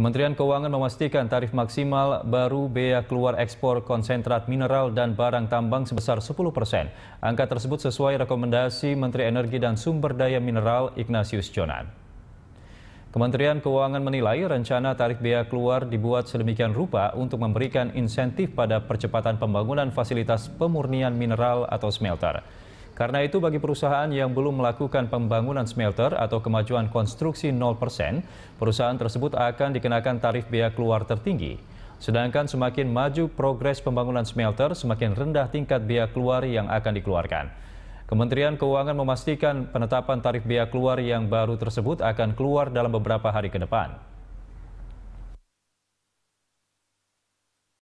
Kementerian Keuangan memastikan tarif maksimal baru bea keluar ekspor konsentrat mineral dan barang tambang sebesar 10 persen. Angka tersebut sesuai rekomendasi Menteri Energi dan Sumber Daya Mineral Ignatius Jonan. Kementerian Keuangan menilai rencana tarif bea keluar dibuat sedemikian rupa untuk memberikan insentif pada percepatan pembangunan fasilitas pemurnian mineral atau smelter. Karena itu bagi perusahaan yang belum melakukan pembangunan smelter atau kemajuan konstruksi 0%, perusahaan tersebut akan dikenakan tarif biaya keluar tertinggi. Sedangkan semakin maju progres pembangunan smelter, semakin rendah tingkat biaya keluar yang akan dikeluarkan. Kementerian Keuangan memastikan penetapan tarif biaya keluar yang baru tersebut akan keluar dalam beberapa hari ke depan.